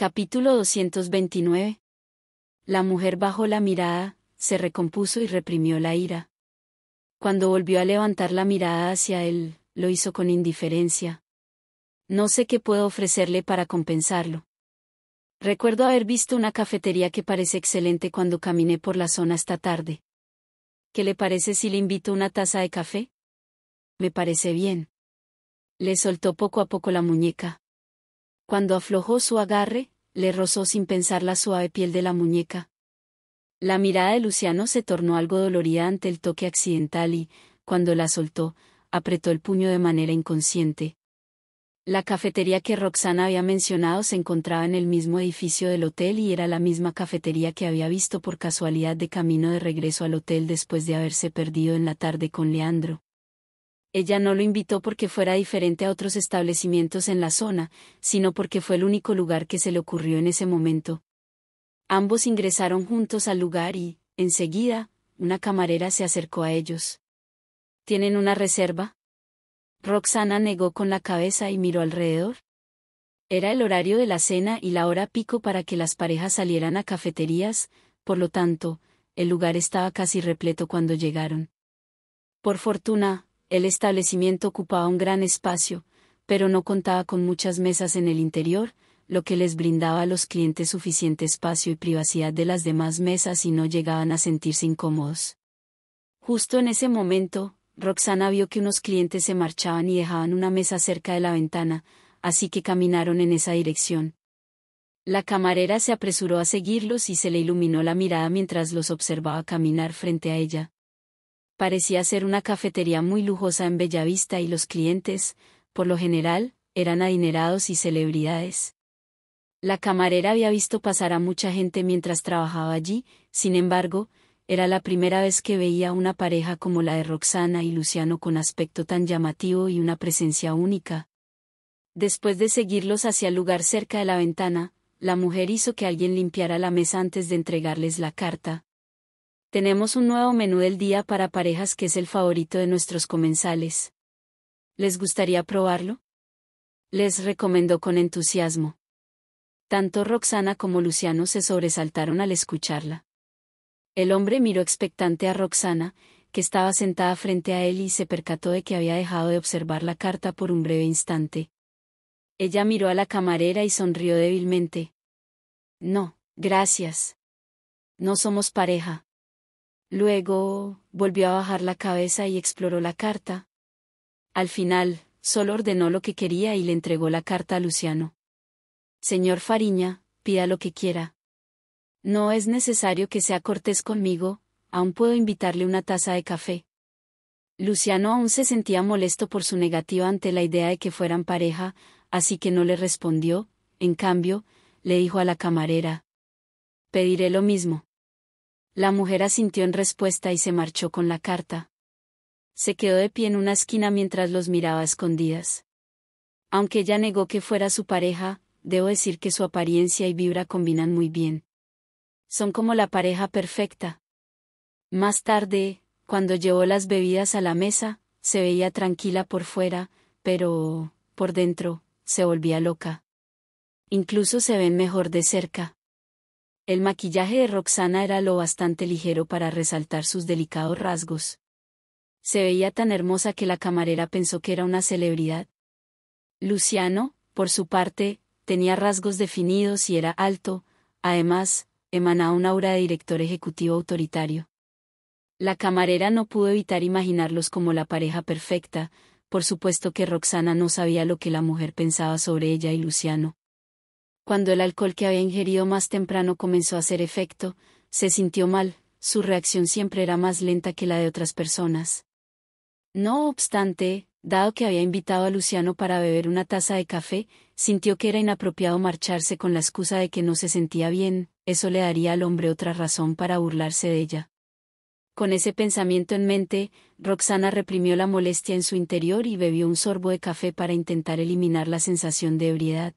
Capítulo 229. La mujer bajó la mirada, se recompuso y reprimió la ira. Cuando volvió a levantar la mirada hacia él, lo hizo con indiferencia. No sé qué puedo ofrecerle para compensarlo. Recuerdo haber visto una cafetería que parece excelente cuando caminé por la zona esta tarde. ¿Qué le parece si le invito una taza de café? Me parece bien. Le soltó poco a poco la muñeca. Cuando aflojó su agarre, le rozó sin pensar la suave piel de la muñeca. La mirada de Luciano se tornó algo dolorida ante el toque accidental y, cuando la soltó, apretó el puño de manera inconsciente. La cafetería que Roxana había mencionado se encontraba en el mismo edificio del hotel y era la misma cafetería que había visto por casualidad de camino de regreso al hotel después de haberse perdido en la tarde con Leandro. Ella no lo invitó porque fuera diferente a otros establecimientos en la zona, sino porque fue el único lugar que se le ocurrió en ese momento. Ambos ingresaron juntos al lugar y, enseguida, una camarera se acercó a ellos. ¿Tienen una reserva? Roxana negó con la cabeza y miró alrededor. Era el horario de la cena y la hora pico para que las parejas salieran a cafeterías, por lo tanto, el lugar estaba casi repleto cuando llegaron. Por fortuna, el establecimiento ocupaba un gran espacio, pero no contaba con muchas mesas en el interior, lo que les brindaba a los clientes suficiente espacio y privacidad de las demás mesas y no llegaban a sentirse incómodos. Justo en ese momento, Roxana vio que unos clientes se marchaban y dejaban una mesa cerca de la ventana, así que caminaron en esa dirección. La camarera se apresuró a seguirlos y se le iluminó la mirada mientras los observaba caminar frente a ella. Parecía ser una cafetería muy lujosa en Bellavista y los clientes, por lo general, eran adinerados y celebridades. La camarera había visto pasar a mucha gente mientras trabajaba allí, sin embargo, era la primera vez que veía una pareja como la de Roxana y Luciano con aspecto tan llamativo y una presencia única. Después de seguirlos hacia el lugar cerca de la ventana, la mujer hizo que alguien limpiara la mesa antes de entregarles la carta, tenemos un nuevo menú del día para parejas que es el favorito de nuestros comensales. ¿Les gustaría probarlo? Les recomendó con entusiasmo. Tanto Roxana como Luciano se sobresaltaron al escucharla. El hombre miró expectante a Roxana, que estaba sentada frente a él y se percató de que había dejado de observar la carta por un breve instante. Ella miró a la camarera y sonrió débilmente. No, gracias. No somos pareja. Luego, volvió a bajar la cabeza y exploró la carta. Al final, solo ordenó lo que quería y le entregó la carta a Luciano. Señor Fariña, pida lo que quiera. No es necesario que sea cortés conmigo, aún puedo invitarle una taza de café. Luciano aún se sentía molesto por su negativa ante la idea de que fueran pareja, así que no le respondió, en cambio, le dijo a la camarera. Pediré lo mismo. La mujer asintió en respuesta y se marchó con la carta. Se quedó de pie en una esquina mientras los miraba escondidas. Aunque ella negó que fuera su pareja, debo decir que su apariencia y vibra combinan muy bien. Son como la pareja perfecta. Más tarde, cuando llevó las bebidas a la mesa, se veía tranquila por fuera, pero, por dentro, se volvía loca. Incluso se ven mejor de cerca. El maquillaje de Roxana era lo bastante ligero para resaltar sus delicados rasgos. Se veía tan hermosa que la camarera pensó que era una celebridad. Luciano, por su parte, tenía rasgos definidos y era alto, además, emanaba un aura de director ejecutivo autoritario. La camarera no pudo evitar imaginarlos como la pareja perfecta, por supuesto que Roxana no sabía lo que la mujer pensaba sobre ella y Luciano. Cuando el alcohol que había ingerido más temprano comenzó a hacer efecto, se sintió mal, su reacción siempre era más lenta que la de otras personas. No obstante, dado que había invitado a Luciano para beber una taza de café, sintió que era inapropiado marcharse con la excusa de que no se sentía bien, eso le daría al hombre otra razón para burlarse de ella. Con ese pensamiento en mente, Roxana reprimió la molestia en su interior y bebió un sorbo de café para intentar eliminar la sensación de ebriedad.